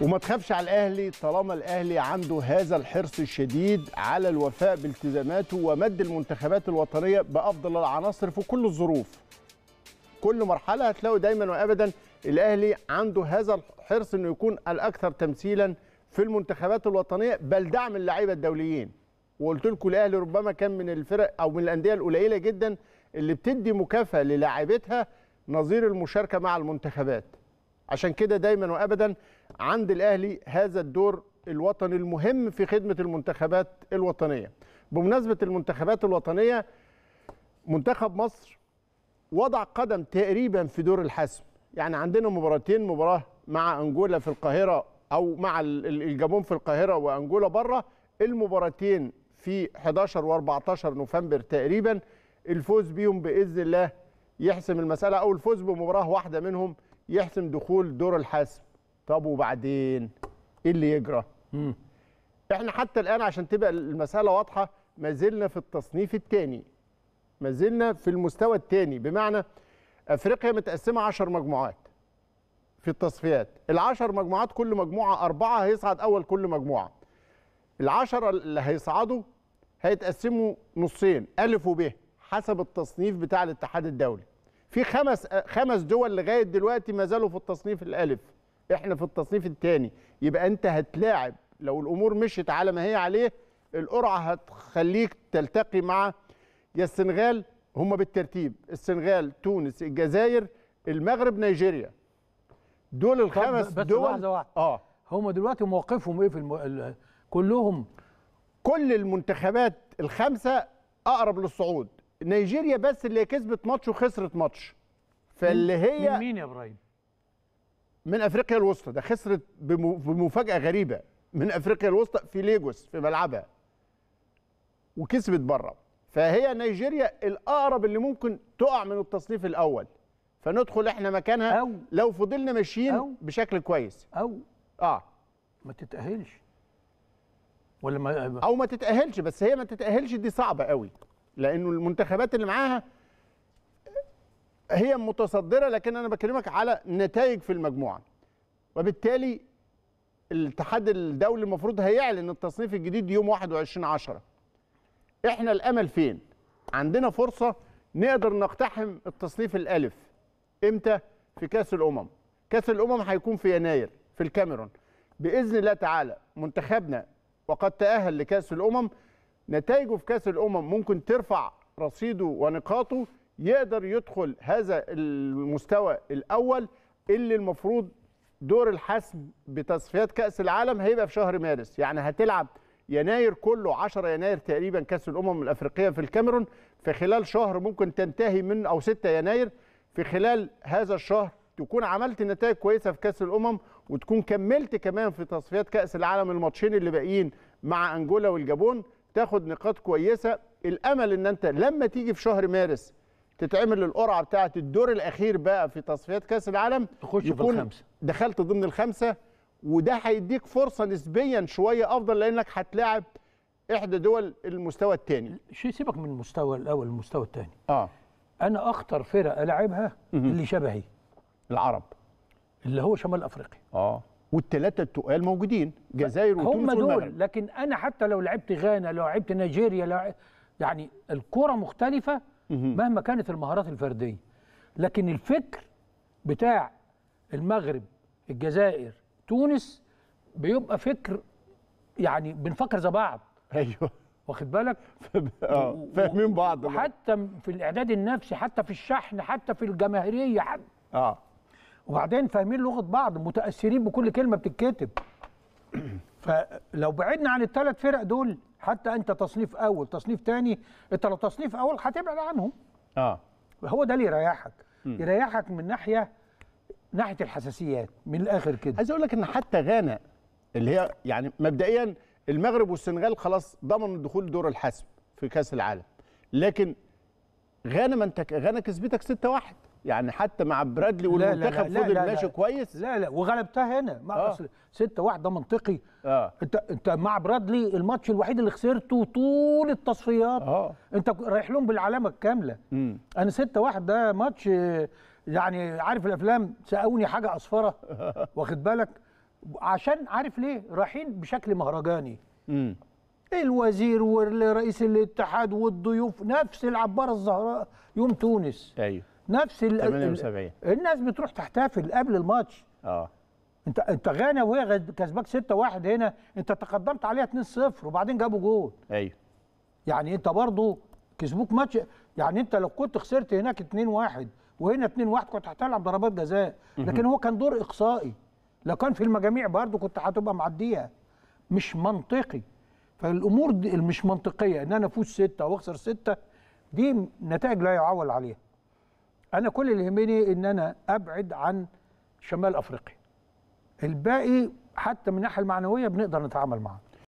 وما تخافش على الاهلي طالما الاهلي عنده هذا الحرص الشديد على الوفاء بالتزاماته ومد المنتخبات الوطنيه بافضل العناصر في كل الظروف كل مرحله هتلاقوا دايما وابدا الاهلي عنده هذا الحرص انه يكون الاكثر تمثيلا في المنتخبات الوطنيه بل دعم اللعيبه الدوليين وقلت لكم الاهلي ربما كان من الفرق او من الانديه القليله جدا اللي بتدي مكافاه للاعبتها نظير المشاركه مع المنتخبات عشان كده دايما وابدا عند الاهلي هذا الدور الوطني المهم في خدمه المنتخبات الوطنيه بمناسبه المنتخبات الوطنيه منتخب مصر وضع قدم تقريبا في دور الحسم يعني عندنا مباراتين مباراه مع انجولا في القاهره او مع الجابون في القاهره وانجولا بره المباراتين في 11 و14 نوفمبر تقريبا الفوز بيهم باذن الله يحسم المساله او الفوز بمباراه واحده منهم يحسم دخول دور الحاسم طب وبعدين ايه اللي يجرى مم. احنا حتى الان عشان تبقى المساله واضحه ما زلنا في التصنيف الثاني ما زلنا في المستوى الثاني بمعنى افريقيا متقسمه 10 مجموعات في التصفيات ال10 مجموعات كل مجموعه اربعه هيصعد اول كل مجموعه ال10 اللي هيصعدوا هيتقسموا نصين ألف وب حسب التصنيف بتاع الاتحاد الدولي في خمس خمس دول لغاية دلوقتي ما زالوا في التصنيف الألف احنا في التصنيف الثاني يبقى انت هتلاعب لو الامور مشيت على ما هي عليه القرعه هتخليك تلتقي مع يا السنغال هم بالترتيب السنغال تونس الجزائر المغرب نيجيريا دول الخمس بس دول واحدة واحدة. اه هم دلوقتي موقفهم ايه في الم... كلهم كل المنتخبات الخمسه اقرب للصعود نيجيريا بس اللي كسبت ماتش وخسرت ماتش فاللي هي من مين يا ابراهيم من افريقيا الوسطى ده خسرت بمفاجاه غريبه من افريقيا الوسطى في ليجوس في ملعبها وكسبت بره فهي نيجيريا الاقرب اللي ممكن تقع من التصنيف الاول فندخل احنا مكانها أو لو فضلنا ماشيين أو بشكل كويس او اه ما تتاهلش ولا ما او ما تتاهلش بس هي ما تتاهلش دي صعبه قوي لانه المنتخبات اللي معاها هي متصدره لكن انا بكلمك على نتائج في المجموعه وبالتالي الاتحاد الدولي المفروض هيعلن التصنيف الجديد يوم 21 10 احنا الامل فين عندنا فرصه نقدر نقتحم التصنيف الالف امتى في كاس الامم كاس الامم هيكون في يناير في الكاميرون باذن الله تعالى منتخبنا وقد تاهل لكاس الامم نتائجه في كاس الامم ممكن ترفع رصيده ونقاطه يقدر يدخل هذا المستوى الاول اللي المفروض دور الحسم بتصفيات كاس العالم هيبقى في شهر مارس يعني هتلعب يناير كله 10 يناير تقريبا كاس الامم الافريقيه في الكاميرون في خلال شهر ممكن تنتهي من او 6 يناير في خلال هذا الشهر تكون عملت نتائج كويسه في كاس الامم وتكون كملت كمان في تصفيات كاس العالم الماتشين اللي باقيين مع انجولا والجابون تاخد نقاط كويسه الامل ان انت لما تيجي في شهر مارس تتعمل القرعه بتاعه الدور الاخير بقى في تصفيات كاس العالم تخش في الخمسه دخلت ضمن الخمسه وده هيديك فرصه نسبيا شويه افضل لانك هتلاعب احدى دول المستوى الثاني شو سيبك من المستوى الاول المستوى الثاني اه انا اخطر فرق العبها اللي شبهي العرب اللي هو شمال افريقيا اه والثلاثه التقال موجودين جزائر وتونس هم دول لكن انا حتى لو لعبت غانا لو لعبت نيجيريا لو يعني الكره مختلفه مهما كانت المهارات الفرديه لكن الفكر بتاع المغرب الجزائر تونس بيبقى فكر يعني بنفكر زي بعض ايوه واخد بالك آه، فاهمين بعض حتى في الاعداد النفسي حتى في الشحن حتى في الجماهيريه اه وبعدين فاهمين لغه بعض متاثرين بكل كلمه بتتكتب فلو بعدنا عن الثلاث فرق دول حتى انت تصنيف اول تصنيف ثاني انت لو تصنيف اول هتبعد عنهم اه هو ده اللي يريحك م. يريحك من ناحيه ناحيه الحساسيات من الاخر كده عايز اقول لك ان حتى غانا اللي هي يعني مبدئيا المغرب والسنغال خلاص ضمنوا الدخول دور الحسم في كاس العالم لكن غانا ما انت غانا كسبتك 6-1 يعني حتى مع برادلي والمنتخب فضل ماشي كويس لا لا وغلبتها هنا ما آه. اصل 6 1 ده منطقي آه. انت انت مع برادلي الماتش الوحيد اللي خسرته طول التصفيات آه. انت رايح لهم بالعلامه الكامله مم. انا 6 1 ده ماتش يعني عارف الافلام سقوني حاجه اصفره واخد بالك عشان عارف ليه رايحين بشكل مهرجاني مم. الوزير ورئيس الاتحاد والضيوف نفس العباره الزهراء يوم تونس ايوه نفس ال 78 الناس بتروح تحتفل قبل الماتش اه انت انت غانا وهي كسبك 6-1 هنا انت تقدمت عليها 2-0 وبعدين جابوا جول ايوه يعني انت برضه كسبوك ماتش يعني انت لو كنت خسرت هناك 2-1 وهنا 2-1 كنت هتلعب ضربات جزاء لكن هو كان دور اقصائي لو كان في المجاميع برضه كنت هتبقى معديها مش منطقي فالامور دي منطقيه ان انا افوز 6 واخسر 6 دي نتائج لا يعول عليها انا كل اللي يهمني ان انا ابعد عن شمال افريقيا الباقي حتى من الناحيه المعنويه بنقدر نتعامل معاه